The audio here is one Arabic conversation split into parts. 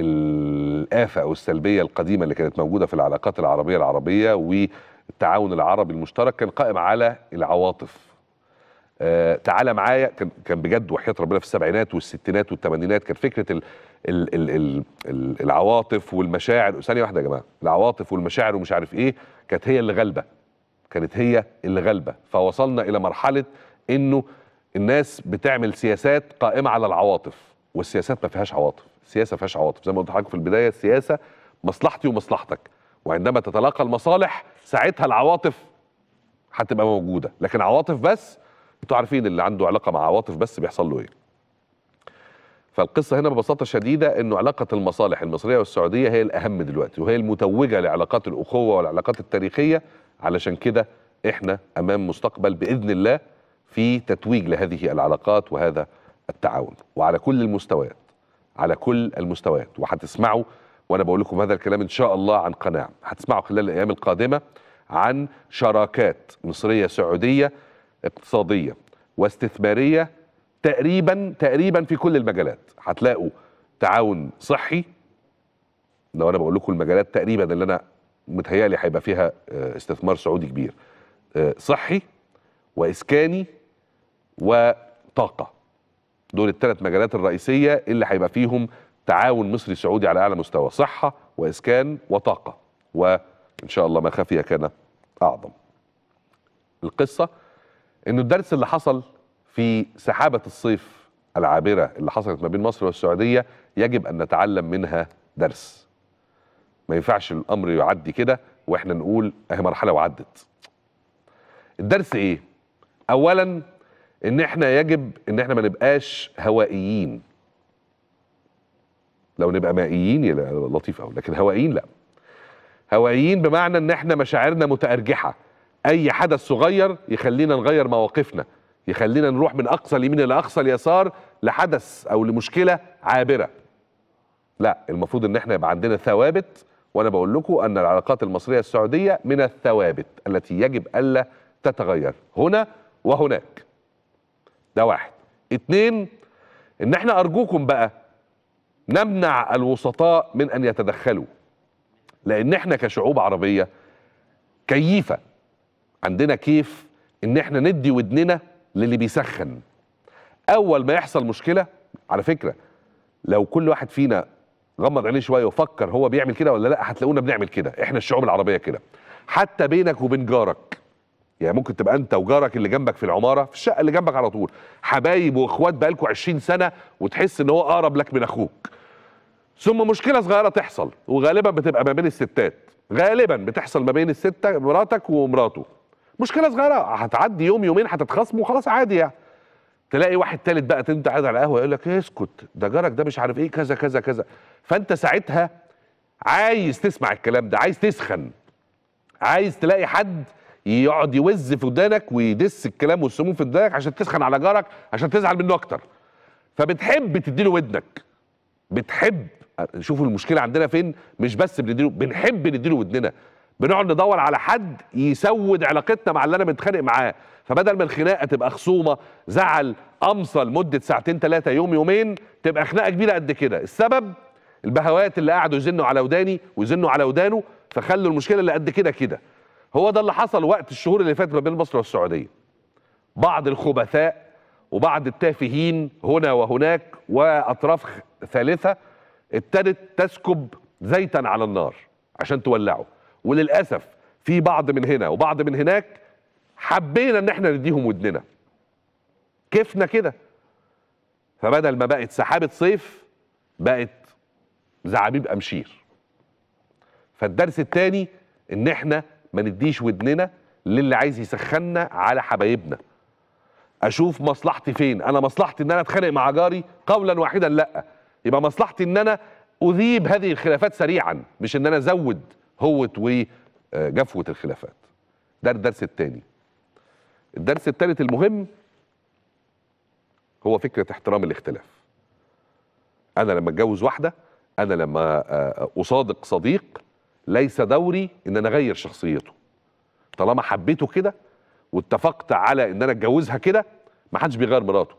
الآفة أو السلبية القديمة اللي كانت موجودة في العلاقات العربية العربية والتعاون العربي المشترك كان قائم على العواطف آه تعالى معايا كان كان بجد وحياة ربنا في السبعينات والستينات والثمانينات كان فكرة الـ الـ الـ الـ الـ العواطف والمشاعر ثانية واحدة يا جماعة العواطف والمشاعر ومش عارف إيه كانت هي اللي غالبة كانت هي اللي غالبة فوصلنا إلى مرحلة إنه الناس بتعمل سياسات قائمة على العواطف والسياسات ما فيهاش عواطف السياسه ما فيهاش عواطف زي ما قلت لحضرتك في البدايه السياسه مصلحتي ومصلحتك وعندما تتلاقى المصالح ساعتها العواطف هتبقى موجوده لكن عواطف بس انتوا عارفين اللي عنده علاقه مع عواطف بس بيحصل له ايه فالقصه هنا ببساطه شديده انه علاقه المصالح المصريه والسعوديه هي الاهم دلوقتي وهي المتوجه لعلاقات الاخوه والعلاقات التاريخيه علشان كده احنا امام مستقبل باذن الله في تتويج لهذه العلاقات وهذا التعاون وعلى كل المستويات على كل المستويات وهتسمعوا وانا بقول لكم هذا الكلام ان شاء الله عن قناع هتسمعوا خلال الايام القادمه عن شراكات مصريه سعوديه اقتصاديه واستثماريه تقريبا تقريبا في كل المجالات هتلاقوا تعاون صحي لو انا بقول لكم المجالات تقريبا اللي انا متهيألي هيبقى فيها آه، استثمار سعودي كبير آه، صحي واسكاني وطاقه دول الثلاث مجالات الرئيسيه اللي هيبقى فيهم تعاون مصري سعودي على اعلى مستوى صحه واسكان وطاقه وان شاء الله ما خفي كان اعظم القصه انه الدرس اللي حصل في سحابه الصيف العابره اللي حصلت ما بين مصر والسعوديه يجب ان نتعلم منها درس ما ينفعش الامر يعدي كده واحنا نقول اهي مرحله وعدت الدرس ايه اولا ان احنا يجب ان احنا ما نبقاش هوائيين لو نبقى مائيين لطيف قوي لكن هوائيين لا هوائيين بمعنى ان احنا مشاعرنا متارجحه اي حدث صغير يخلينا نغير مواقفنا يخلينا نروح من اقصى اليمين الى اقصى اليسار لحدث او لمشكله عابره لا المفروض ان احنا يبقى عندنا ثوابت وانا بقول لكم ان العلاقات المصريه السعوديه من الثوابت التي يجب الا تتغير هنا وهناك ده واحد اتنين ان احنا ارجوكم بقى نمنع الوسطاء من ان يتدخلوا لان احنا كشعوب عربيه كيفة عندنا كيف ان احنا ندي ودننا للي بيسخن اول ما يحصل مشكله على فكره لو كل واحد فينا غمض عينيه شويه وفكر هو بيعمل كده ولا لا هتلاقونا بنعمل كده احنا الشعوب العربيه كده حتى بينك وبين جارك يعني ممكن تبقى انت وجارك اللي جنبك في العماره في الشقه اللي جنبك على طول حبايب واخوات بقالكوا 20 سنه وتحس ان هو اقرب لك من اخوك ثم مشكله صغيره تحصل وغالبا بتبقى ما بين الستات غالبا بتحصل ما بين الستة مراتك ومراته مشكله صغيره هتعدي يوم يومين هتتخاصموا وخلاص عادي يعني تلاقي واحد تالت بقى انت قاعد على القهوه يقول لك اسكت ده جارك ده مش عارف ايه كذا كذا كذا فانت ساعتها عايز تسمع الكلام ده عايز تسخن عايز تلاقي حد يقعد يوز في ودانك ويدس الكلام والسموم في ودانك عشان تسخن على جارك عشان تزعل منه اكتر فبتحب تديله ودنك بتحب شوفوا المشكله عندنا فين مش بس بنديله بنحب نديله ودننا بنقعد ندور على حد يسود علاقتنا مع اللي انا متخانق معاه فبدل ما الخناقه تبقى خصومه زعل امصى لمده ساعتين ثلاثه يوم يومين تبقى خناقه كبيره قد كده السبب البهوات اللي قعدوا يزنوا على وداني ويزنوا على ودانه فخلوا المشكله اللي قد كده كده هو ده اللي حصل وقت الشهور اللي فاتت ما بين مصر والسعوديه بعض الخبثاء وبعض التافهين هنا وهناك واطراف ثالثه ابتدت تسكب زيتا على النار عشان تولعه وللاسف في بعض من هنا وبعض من هناك حبينا ان احنا نديهم ودننا كيفنا كده فبدل ما بقت سحابه صيف بقت زعابيب امشير فالدرس الثاني ان احنا ما نديش ودننا للي عايز يسخنا على حبايبنا اشوف مصلحتي فين انا مصلحتي ان انا اتخانق مع جاري قولا واحدا لا يبقى مصلحتي ان انا اذيب هذه الخلافات سريعا مش ان انا ازود هوة وجفوة الخلافات ده الدرس الثاني الدرس الثالث المهم هو فكرة احترام الاختلاف انا لما اتجوز واحدة انا لما آه، آه، اصادق صديق ليس دوري ان انا اغير شخصيته طالما حبيته كده واتفقت على ان انا اتجوزها كده ما حدش بيغير مراته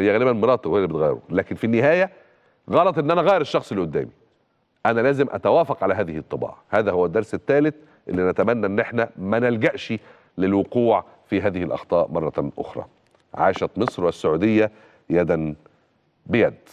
هي غالبا مراته هي اللي بتغيره لكن في النهايه غلط ان انا اغير الشخص اللي قدامي انا لازم اتوافق على هذه الطباع هذا هو الدرس الثالث اللي نتمنى ان احنا ما نلجاش للوقوع في هذه الاخطاء مره اخرى عاشت مصر والسعوديه يدا بيد